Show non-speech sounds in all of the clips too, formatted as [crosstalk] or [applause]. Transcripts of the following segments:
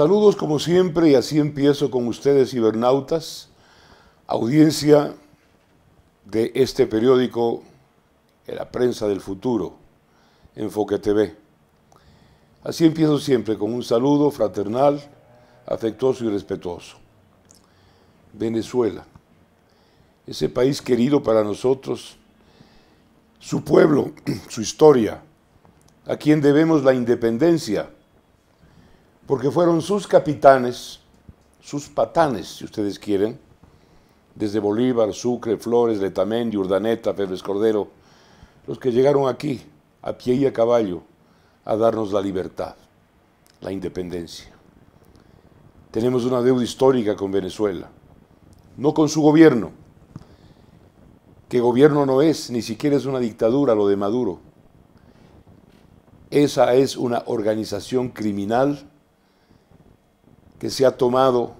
Saludos como siempre y así empiezo con ustedes, cibernautas, audiencia de este periódico, de la prensa del futuro, Enfoque TV. Así empiezo siempre con un saludo fraternal, afectuoso y respetuoso. Venezuela, ese país querido para nosotros, su pueblo, [clears throat] su historia, a quien debemos la independencia porque fueron sus capitanes, sus patanes, si ustedes quieren, desde Bolívar, Sucre, Flores, Letamendi, Urdaneta, Febres Cordero, los que llegaron aquí, a pie y a caballo, a darnos la libertad, la independencia. Tenemos una deuda histórica con Venezuela, no con su gobierno, que gobierno no es, ni siquiera es una dictadura lo de Maduro. Esa es una organización criminal que se ha tomado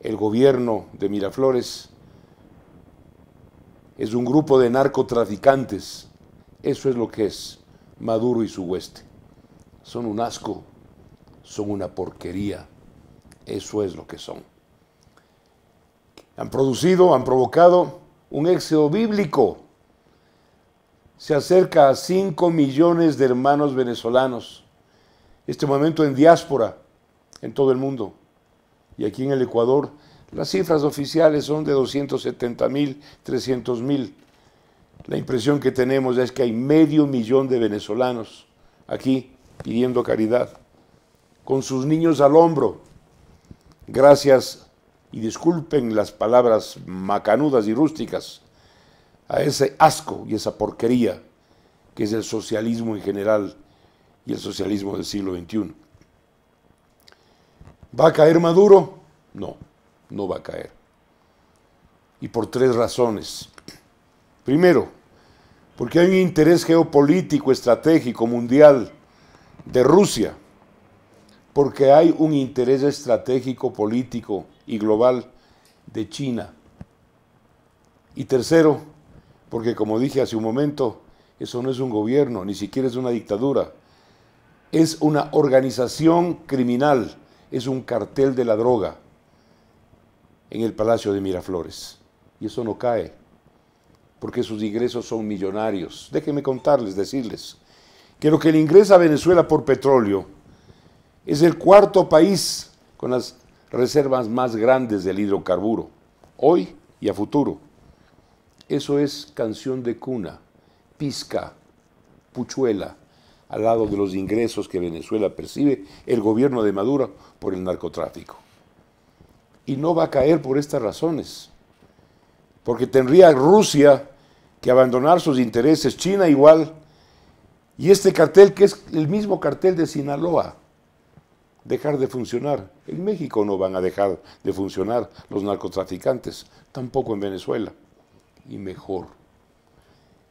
el gobierno de Miraflores es un grupo de narcotraficantes. Eso es lo que es Maduro y su hueste. Son un asco, son una porquería. Eso es lo que son. Han producido, han provocado un éxodo bíblico. Se acerca a 5 millones de hermanos venezolanos. Este momento en diáspora en todo el mundo. Y aquí en el Ecuador las cifras oficiales son de 270 mil, 300 mil. La impresión que tenemos es que hay medio millón de venezolanos aquí pidiendo caridad, con sus niños al hombro. Gracias, y disculpen las palabras macanudas y rústicas, a ese asco y esa porquería que es el socialismo en general y el socialismo del siglo XXI. ¿Va a caer Maduro? No, no va a caer. Y por tres razones. Primero, porque hay un interés geopolítico, estratégico, mundial de Rusia, porque hay un interés estratégico, político y global de China. Y tercero, porque como dije hace un momento, eso no es un gobierno, ni siquiera es una dictadura, es una organización criminal es un cartel de la droga en el Palacio de Miraflores. Y eso no cae, porque sus ingresos son millonarios. Déjenme contarles, decirles, que lo que le ingresa a Venezuela por petróleo es el cuarto país con las reservas más grandes del hidrocarburo, hoy y a futuro. Eso es canción de cuna, pizca, puchuela al lado de los ingresos que Venezuela percibe el gobierno de Maduro por el narcotráfico. Y no va a caer por estas razones, porque tendría Rusia que abandonar sus intereses, China igual, y este cartel que es el mismo cartel de Sinaloa, dejar de funcionar. En México no van a dejar de funcionar los narcotraficantes, tampoco en Venezuela, y mejor.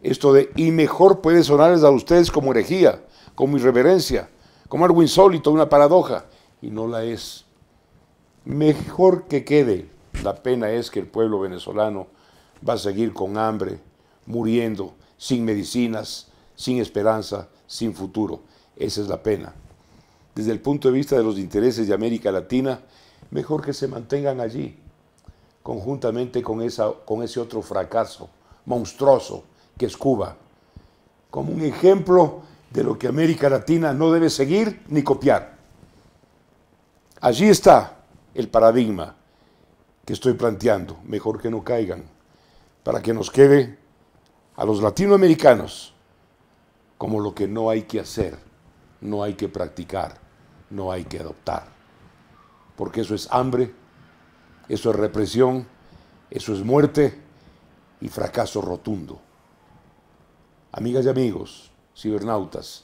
Esto de y mejor puede sonarles a ustedes como herejía, como irreverencia, como algo insólito, una paradoja, y no la es. Mejor que quede. La pena es que el pueblo venezolano va a seguir con hambre, muriendo, sin medicinas, sin esperanza, sin futuro. Esa es la pena. Desde el punto de vista de los intereses de América Latina, mejor que se mantengan allí, conjuntamente con, esa, con ese otro fracaso monstruoso que es Cuba, como un ejemplo de lo que América Latina no debe seguir ni copiar. Allí está el paradigma que estoy planteando, mejor que no caigan, para que nos quede a los latinoamericanos como lo que no hay que hacer, no hay que practicar, no hay que adoptar. Porque eso es hambre, eso es represión, eso es muerte y fracaso rotundo. Amigas y amigos, cibernautas,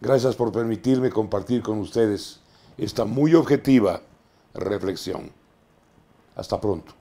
gracias por permitirme compartir con ustedes esta muy objetiva reflexión. Hasta pronto.